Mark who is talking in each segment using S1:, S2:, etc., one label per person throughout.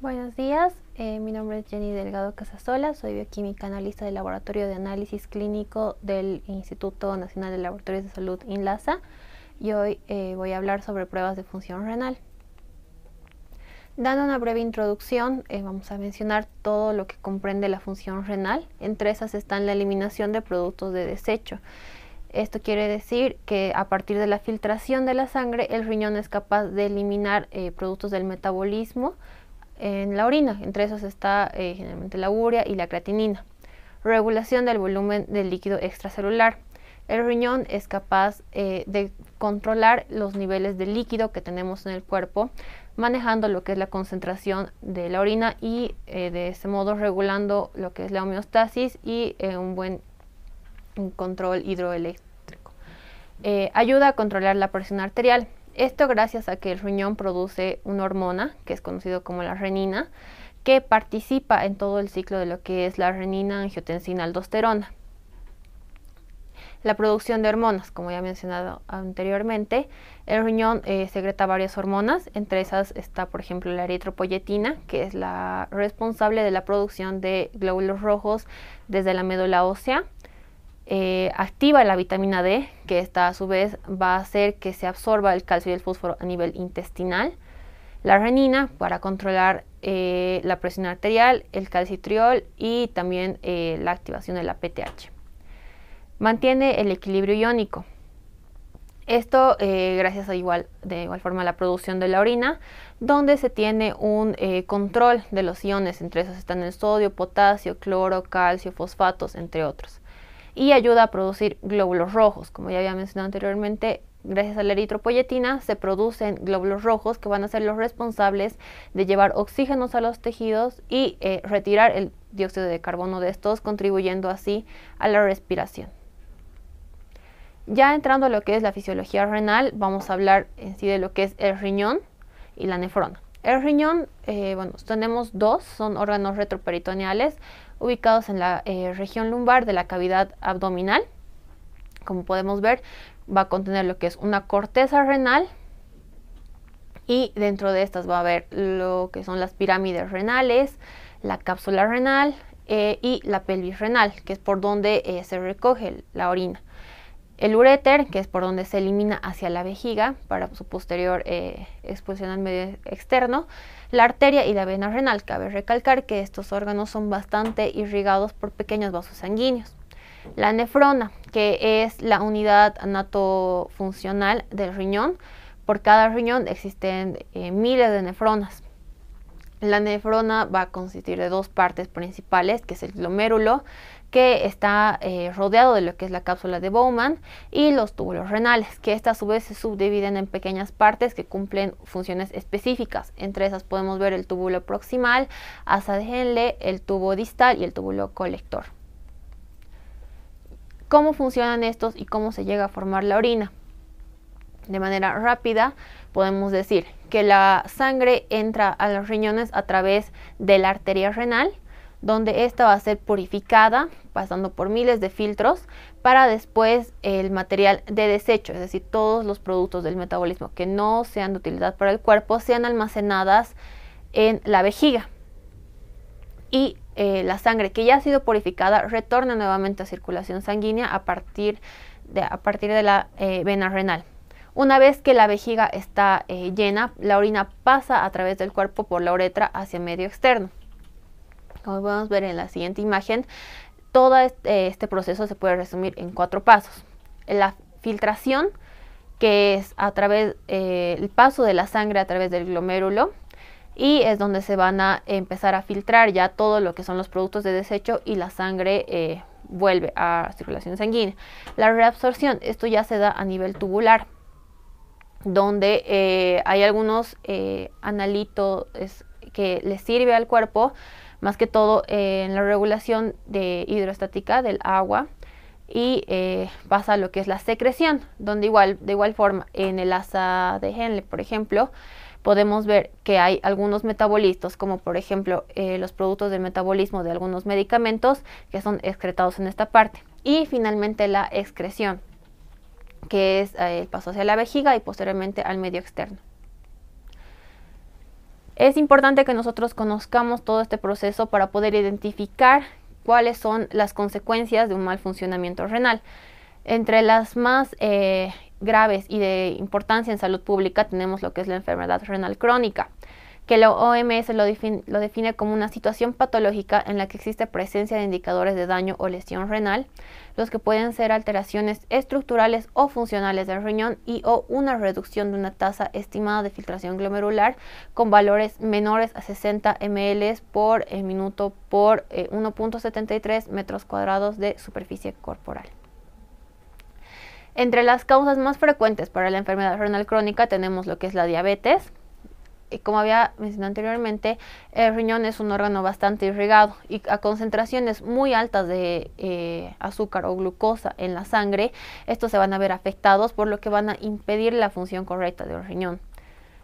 S1: Buenos días, eh, mi nombre es Jenny Delgado Casasola, soy bioquímica analista del Laboratorio de Análisis Clínico del Instituto Nacional de Laboratorios de Salud INLASA y hoy eh, voy a hablar sobre pruebas de función renal. Dando una breve introducción, eh, vamos a mencionar todo lo que comprende la función renal. Entre esas están la eliminación de productos de desecho. Esto quiere decir que a partir de la filtración de la sangre, el riñón es capaz de eliminar productos del metabolismo, en la orina. Entre esos está eh, generalmente la urea y la creatinina. Regulación del volumen del líquido extracelular. El riñón es capaz eh, de controlar los niveles de líquido que tenemos en el cuerpo, manejando lo que es la concentración de la orina y eh, de ese modo regulando lo que es la homeostasis y un buen control hidroeléctrico. ayuda a controlar la presión arterial. Esto gracias a que el riñón produce una hormona que es conocida como la renina, que participa en todo el ciclo de lo que es la renina, angiotensina, aldosterona. La producción de hormonas, como ya he mencionado anteriormente, el riñón eh, secreta varias hormonas, entre esas está por ejemplo la eritropoyetina, que es la responsable de la producción de glóbulos rojos desde la médula ósea, eh, activa la vitamina D, que esta a su vez va a hacer que se absorba el calcio y el fósforo a nivel intestinal. La renina para controlar eh, la presión arterial, el calcitriol y también eh, la activación de la PTH. Mantiene el equilibrio iónico. Esto gracias a igual, de igual forma a la producción de la orina, donde se tiene un control de los iones, entre esos están el sodio, potasio, cloro, calcio, fosfatos, entre otros y ayuda a producir glóbulos rojos. Como ya había mencionado anteriormente, gracias a la eritropoyetina se producen glóbulos rojos que van a ser los responsables de llevar oxígenos a los tejidos y eh, retirar el dióxido de carbono de estos, contribuyendo así a la respiración. Ya entrando a lo que es la fisiología renal, vamos a hablar en sí de lo que es el riñón y la nefrona. El riñón, eh, bueno, tenemos dos, son órganos retroperitoneales ubicados en la eh, región lumbar de la cavidad abdominal. Como podemos ver, va a contener lo que es una corteza renal y dentro de estas va a haber lo que son las pirámides renales, la cápsula renal eh, y la pelvis renal, que es por donde se recoge la orina. El uréter, que es por donde se elimina hacia la vejiga para su posterior eh, expulsión al medio externo, la arteria y la vena renal. Cabe recalcar que estos órganos son bastante irrigados por pequeños vasos sanguíneos. La nefrona, que es la unidad anatofuncional del riñón. Por cada riñón existen eh, miles de nefronas. La nefrona va a consistir de dos partes principales, que es el glomérulo, que está eh, rodeado de lo que es la cápsula de Bowman y los túbulos renales, que estas a su vez se subdividen en pequeñas partes que cumplen funciones específicas. Entre esas podemos ver el túbulo proximal, Henle, el tubo distal y el túbulo colector. ¿Cómo funcionan estos y cómo se llega a formar la orina? De manera rápida, podemos decir que la sangre entra a los riñones a través de la arteria renal, donde esta va a ser purificada pasando por miles de filtros para después el material de desecho, es decir, todos los productos del metabolismo que no sean de utilidad para el cuerpo sean almacenadas en la vejiga. Y eh, la sangre que ya ha sido purificada retorna nuevamente a circulación sanguínea a partir de, a partir de la eh, vena renal. Una vez que la vejiga está eh, llena, la orina pasa a través del cuerpo por la uretra hacia medio externo. Como podemos ver en la siguiente imagen, todo eh, este proceso se puede resumir en cuatro pasos. La filtración, que es a través eh, el paso de la sangre a través del glomérulo y es donde se van a empezar a filtrar ya todo lo que son los productos de desecho y la sangre eh, vuelve a circulación sanguínea. La reabsorción, esto ya se da a nivel tubular, donde eh, hay algunos analitos que le sirve al cuerpo más que todo eh, en la regulación de hidrostática del agua y eh, pasa lo que es la secreción, donde igual, de igual forma en el asa de Henle, por ejemplo, podemos ver que hay algunos metabolitos, como por ejemplo eh, los productos del metabolismo de algunos medicamentos que son excretados en esta parte. Y finalmente la excreción, que es el paso hacia la vejiga y posteriormente al medio externo. Es importante que nosotros conozcamos todo este proceso para poder identificar cuáles son las consecuencias de un mal funcionamiento renal. Entre las más eh, graves y de importancia en salud pública tenemos lo que es la enfermedad renal crónica que la OMS lo, define como una situación patológica en la que existe presencia de indicadores de daño o lesión renal, los que pueden ser alteraciones estructurales o funcionales del riñón y o una reducción de una tasa estimada de filtración glomerular con valores menores a 60 ml por eh, minuto por 1.73 eh, metros cuadrados de superficie corporal. Entre las causas más frecuentes para la enfermedad renal crónica tenemos lo que es la diabetes, como había mencionado anteriormente, el riñón es un órgano bastante irrigado y a concentraciones muy altas de eh, azúcar o glucosa en la sangre, estos se van a ver afectados, por lo que van a impedir la función correcta del riñón.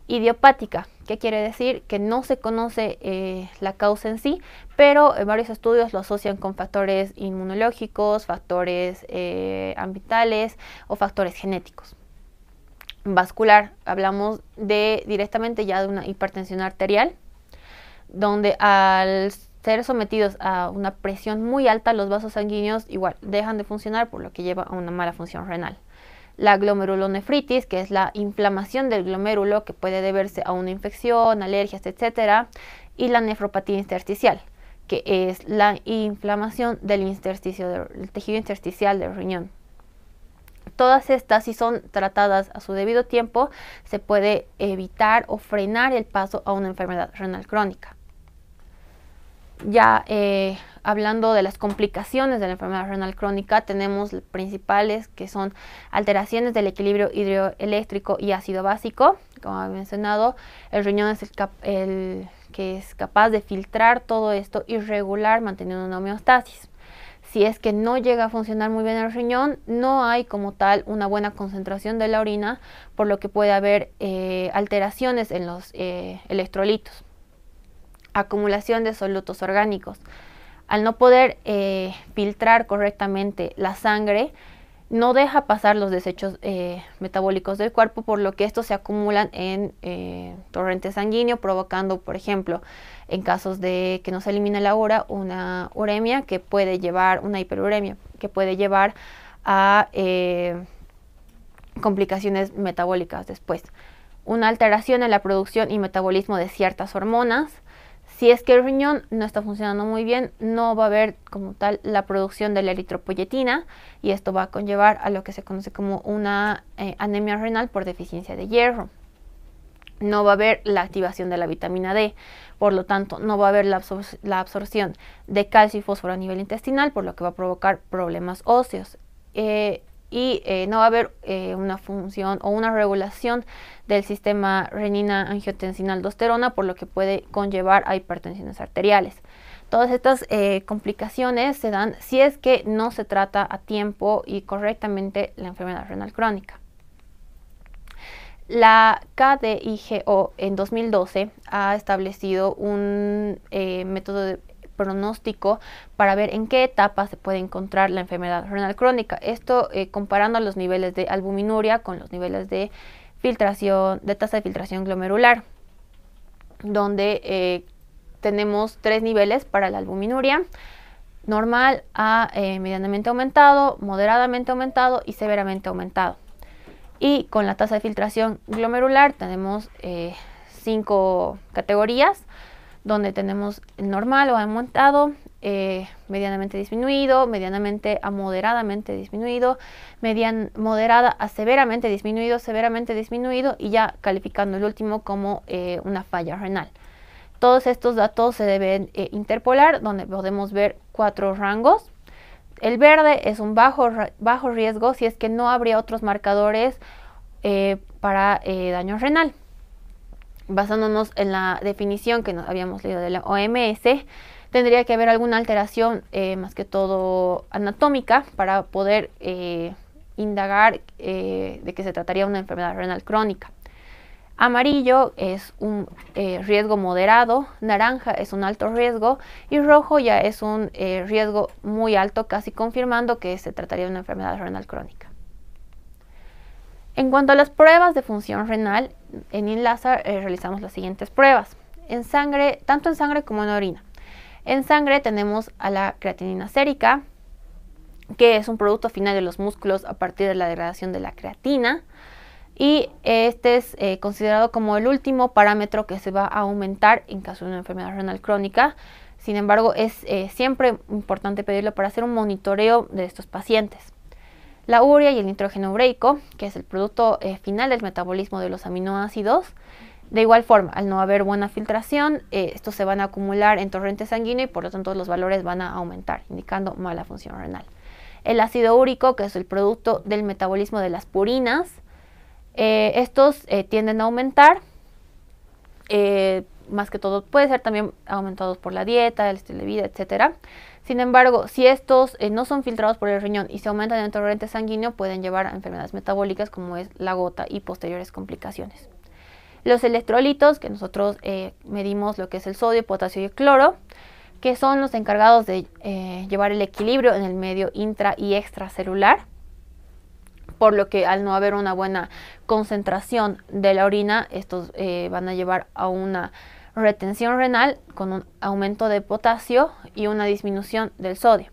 S1: Idiopática, que quiere decir que no se conoce eh, la causa en sí, pero en eh, varios estudios lo asocian con factores inmunológicos, factores ambientales o factores genéticos vascular, hablamos de directamente ya de una hipertensión arterial, donde al ser sometidos a una presión muy alta, los vasos sanguíneos igual dejan de funcionar, por lo que lleva a una mala función renal. La glomerulonefritis, que es la inflamación del glomérulo que puede deberse a una infección, alergias, etc. Y la nefropatía intersticial, que es la inflamación del, intersticio, del tejido intersticial del riñón. Todas estas, si son tratadas a su debido tiempo, se puede evitar o frenar el paso a una enfermedad renal crónica. Ya eh, hablando de las complicaciones de la enfermedad renal crónica, tenemos principales que son alteraciones del equilibrio hidroeléctrico y ácido básico. Como había mencionado, el riñón es el que es capaz de filtrar todo esto y regular manteniendo una homeostasis si es que no llega a funcionar muy bien el riñón, no hay como tal una buena concentración de la orina, por lo que puede haber eh, alteraciones en los eh, electrolitos. Acumulación de solutos orgánicos. Al no poder eh, filtrar correctamente la sangre, no deja pasar los desechos eh, metabólicos del cuerpo, por lo que estos se acumulan en eh, torrente sanguíneo, provocando, por ejemplo, en casos de que no se elimina la hora, una uremia que puede llevar, una hiperuremia, que puede llevar a eh, complicaciones metabólicas después. Una alteración en la producción y metabolismo de ciertas hormonas, si es que el riñón no está funcionando muy bien, no va a haber como tal la producción de la eritropoyetina y esto va a conllevar a lo que se conoce como una eh, anemia renal por deficiencia de hierro. No va a haber la activación de la vitamina D, por lo tanto no va a haber la, absorción de calcio y fósforo a nivel intestinal, por lo que va a provocar problemas óseos. Eh, y eh, no va a haber eh, una función o una regulación del sistema renina-angiotensina-aldosterona, por lo que puede conllevar a hipertensiones arteriales. Todas estas eh, complicaciones se dan si es que no se trata a tiempo y correctamente la enfermedad renal crónica. La KDIGO en 2012 ha establecido un método de pronóstico para ver en qué etapa se puede encontrar la enfermedad renal crónica. Esto eh, comparando los niveles de albuminuria con los niveles de filtración, de tasa de filtración glomerular, donde eh, tenemos tres niveles para la albuminuria, normal a eh, medianamente aumentado, moderadamente aumentado y severamente aumentado. Y con la tasa de filtración glomerular tenemos cinco categorías donde tenemos normal o amontado, eh, medianamente disminuido, medianamente a moderadamente disminuido, median, moderada a severamente disminuido, severamente disminuido y ya calificando el último como eh, una falla renal. Todos estos datos se deben eh, interpolar donde podemos ver cuatro rangos. El verde es un bajo, bajo riesgo si es que no habría otros marcadores para daño renal basándonos en la definición que nos habíamos leído de la OMS, tendría que haber alguna alteración eh, más que todo anatómica para poder eh, indagar eh, de que se trataría una enfermedad renal crónica. Amarillo es un riesgo moderado, naranja es un alto riesgo y rojo ya es un riesgo muy alto, casi confirmando que se trataría de una enfermedad renal crónica. En cuanto a las pruebas de función renal, en Inlazar eh, realizamos las siguientes pruebas. En sangre, tanto en sangre como en orina. En sangre tenemos a la creatinina sérica, que es un producto final de los músculos a partir de la degradación de la creatina. Y este es eh, considerado como el último parámetro que se va a aumentar en caso de una enfermedad renal crónica. Sin embargo, es eh, siempre importante pedirlo para hacer un monitoreo de estos pacientes. La urea y el nitrógeno ureico, que es el producto eh, final del metabolismo de los aminoácidos. De igual forma, al no haber buena filtración, eh, estos se van a acumular en torrente sanguíneo y por lo tanto los valores van a aumentar, indicando mala función renal. El ácido úrico, que es el producto del metabolismo de las purinas, eh, estos tienden a aumentar más que todo puede ser también aumentados por la dieta, el estilo de vida, etcétera. Sin embargo, si estos eh, no son filtrados por el riñón y se aumentan en el torrente sanguíneo, pueden llevar a enfermedades metabólicas como es la gota y posteriores complicaciones. Los electrolitos, que nosotros eh, medimos lo que es el sodio, potasio y cloro, que son los encargados de eh, llevar el equilibrio en el medio intra y extracelular por lo que al no haber una buena concentración de la orina, estos van a llevar a una retención renal con un aumento de potasio y una disminución del sodio,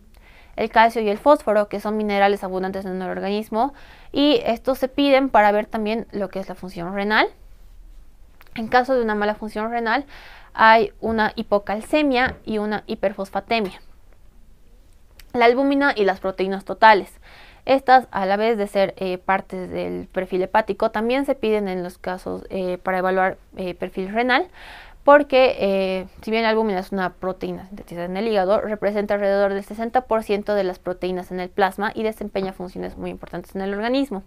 S1: el calcio y el fósforo, que son minerales abundantes en el organismo, y estos se piden para ver también lo que es la función renal. En caso de una mala función renal, hay una hipocalcemia y una hiperfosfatemia. La albúmina y las proteínas totales. Estas, a la vez de ser eh, partes del perfil hepático, también se piden en los casos eh, para evaluar eh, perfil renal, porque eh, si bien la albúmina es una proteína sintetizada en el hígado, representa alrededor del 60% de las proteínas en el plasma y desempeña funciones muy importantes en el organismo.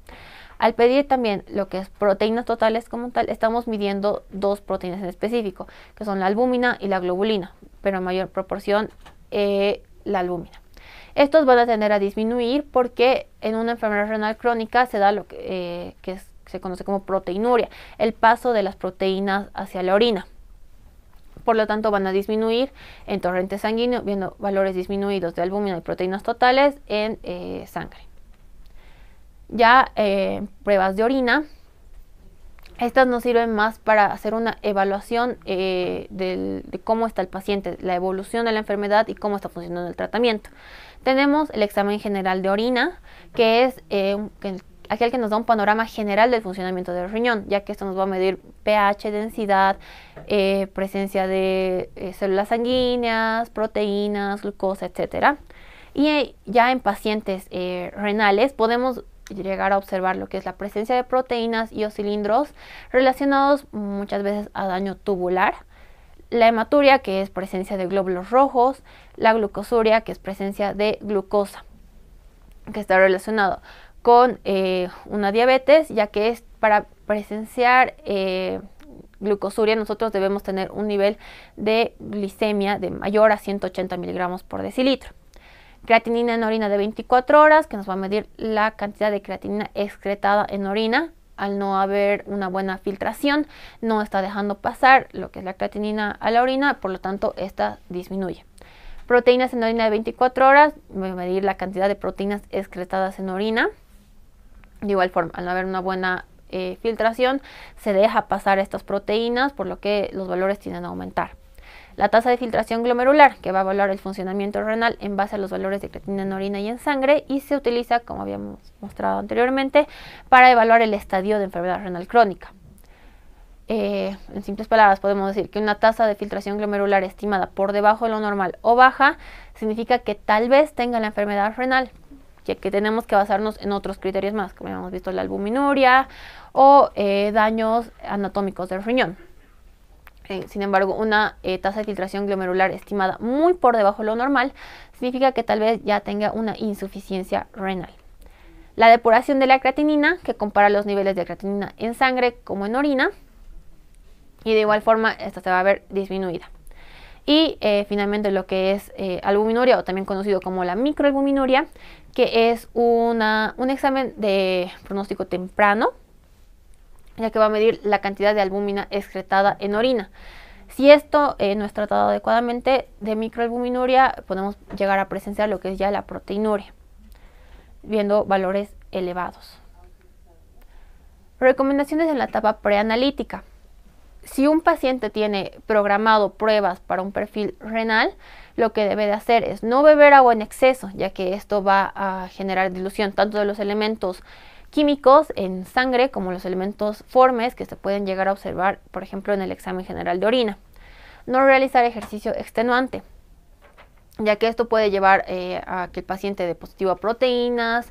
S1: Al pedir también lo que es proteínas totales como tal, estamos midiendo dos proteínas en específico, que son la albúmina y la globulina, pero en mayor proporción eh, la albúmina. Estos van a tender a disminuir porque en una enfermedad renal crónica se da lo que, eh, se conoce como proteinuria, el paso de las proteínas hacia la orina por lo tanto van a disminuir en torrente sanguíneo, viendo valores disminuidos de albúmina y proteínas totales en eh, sangre. Ya eh, pruebas de orina, estas nos sirven más para hacer una evaluación eh, de cómo está el paciente, la evolución de la enfermedad y cómo está funcionando el tratamiento. Tenemos el examen general de orina, que es aquel que nos da un panorama general del funcionamiento del riñón, ya que esto nos va a medir pH, densidad, eh, presencia de eh, células sanguíneas, proteínas, glucosa, etc. Y eh, ya en pacientes renales podemos llegar a observar lo que es la presencia de proteínas y o cilindros relacionados muchas veces a daño tubular, la hematuria, que es presencia de glóbulos rojos, la glucosuria, que es presencia de glucosa, que está relacionado con eh, una diabetes, ya que es para presenciar eh, glucosuria nosotros debemos tener un nivel de glicemia de mayor a 180 miligramos por decilitro. Creatinina en orina de 24 horas, que nos va a medir la cantidad de creatinina excretada en orina. Al no haber una buena filtración, no está dejando pasar lo que es la creatinina a la orina, por lo tanto, esta disminuye. Proteínas en orina de 24 horas, voy a medir la cantidad de proteínas excretadas en orina. De igual forma, al no haber una buena eh, filtración, se deja pasar estas proteínas, por lo que los valores tienden a aumentar. La tasa de filtración glomerular, que va a evaluar el funcionamiento renal en base a los valores de creatina en orina y en sangre, y se utiliza, como habíamos mostrado anteriormente, para evaluar el estadio de enfermedad renal crónica. Eh, en simples palabras, podemos decir que una tasa de filtración glomerular estimada por debajo de lo normal o baja significa que tal vez tenga la enfermedad renal, ya que tenemos que basarnos en otros criterios más, como hemos visto la albuminuria o eh, daños anatómicos del riñón. Eh, sin embargo, una eh, tasa de filtración glomerular estimada muy por debajo de lo normal significa que tal vez ya tenga una insuficiencia renal. La depuración de la creatinina, que compara los niveles de creatinina en sangre como en orina, y de igual forma esta se va a ver disminuida. Y finalmente lo que es albuminuria o también conocido como la microalbuminuria, que es un examen de pronóstico temprano, ya que va a medir la cantidad de albúmina excretada en orina. Si esto eh, no es tratado adecuadamente de microalbuminuria, podemos llegar a presenciar lo que es ya la proteinuria, viendo valores elevados. Recomendaciones en la etapa preanalítica si un paciente tiene programado pruebas para un perfil renal, lo que debe de hacer es no beber agua en exceso, ya que esto va a generar dilución tanto de los elementos químicos en sangre como los elementos formes que se pueden llegar a observar, por ejemplo, en el examen general de orina. No realizar ejercicio extenuante, ya que esto puede llevar eh, a que el paciente dé positivo a proteínas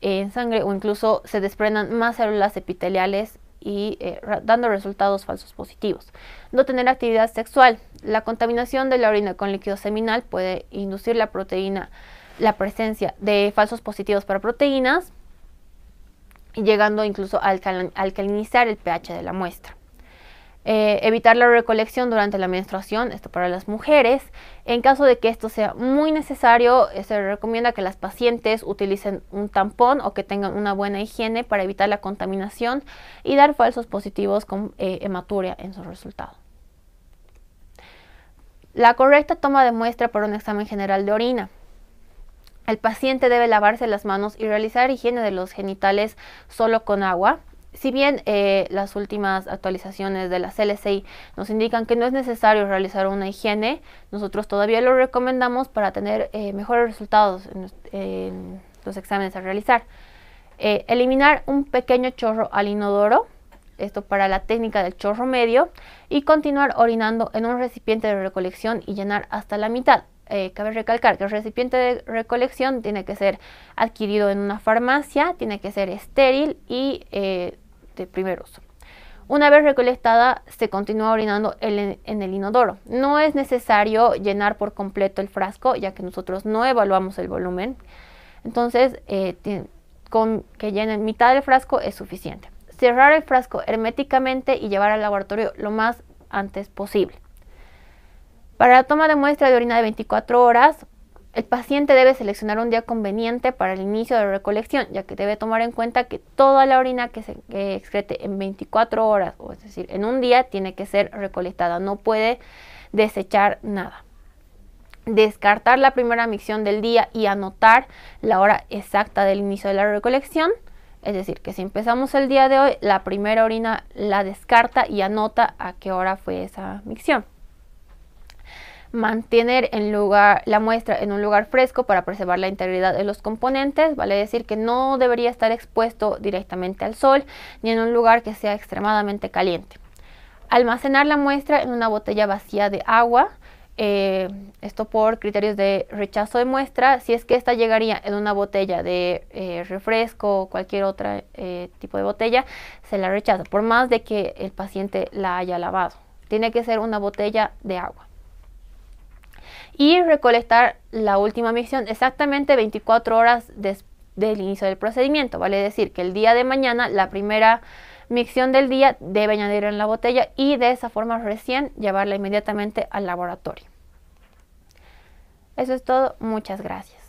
S1: en sangre o incluso se desprendan más células epiteliales y eh, dando resultados falsos positivos. No tener actividad sexual. La contaminación de la orina con líquido seminal puede inducir la proteína, la presencia de falsos positivos para proteínas, llegando incluso a alcalinizar el pH de la muestra. Eh, evitar la recolección durante la menstruación, esto para las mujeres. En caso de que esto sea muy necesario, eh, se recomienda que las pacientes utilicen un tampón o que tengan una buena higiene para evitar la contaminación y dar falsos positivos con eh, hematuria en su resultado. La correcta toma de muestra para un examen general de orina. El paciente debe lavarse las manos y realizar higiene de los genitales solo con agua si bien eh, las últimas actualizaciones de la CLCI nos indican que no es necesario realizar una higiene, nosotros todavía lo recomendamos para tener eh, mejores resultados en, los exámenes a realizar. Eh, eliminar un pequeño chorro al inodoro, esto para la técnica del chorro medio, y continuar orinando en un recipiente de recolección y llenar hasta la mitad. cabe recalcar que el recipiente de recolección tiene que ser adquirido en una farmacia, tiene que ser estéril y de primer uso. Una vez recolectada, se continúa orinando en el inodoro. No es necesario llenar por completo el frasco, ya que nosotros no evaluamos el volumen. Entonces, eh, con que llenen mitad del frasco es suficiente. Cerrar el frasco herméticamente y llevar al laboratorio lo más antes posible. Para la toma de muestra de orina de 24 horas, el paciente debe seleccionar un día conveniente para el inicio de recolección, ya que debe tomar en cuenta que toda la orina que se excrete en 24 horas, o es decir, en un día, tiene que ser recolectada, no puede desechar nada. Descartar la primera micción del día y anotar la hora exacta del inicio de la recolección. Es decir, que si empezamos el día de hoy, la primera orina la descarta y anota a qué hora fue esa micción mantener en lugar, la muestra en un lugar fresco para preservar la integridad de los componentes, vale decir que no debería estar expuesto directamente al sol ni en un lugar que sea extremadamente caliente. Almacenar la muestra en una botella vacía de agua, eh, esto por criterios de rechazo de muestra, si es que esta llegaría en una botella de eh, refresco o cualquier otro eh, tipo de botella, se la rechaza, por más de que el paciente la haya lavado. Tiene que ser una botella de agua y recolectar la última misión exactamente 24 horas del inicio del procedimiento, vale decir que el día de mañana la primera micción del día debe añadir en la botella y de esa forma recién llevarla inmediatamente al laboratorio. Eso es todo, muchas gracias.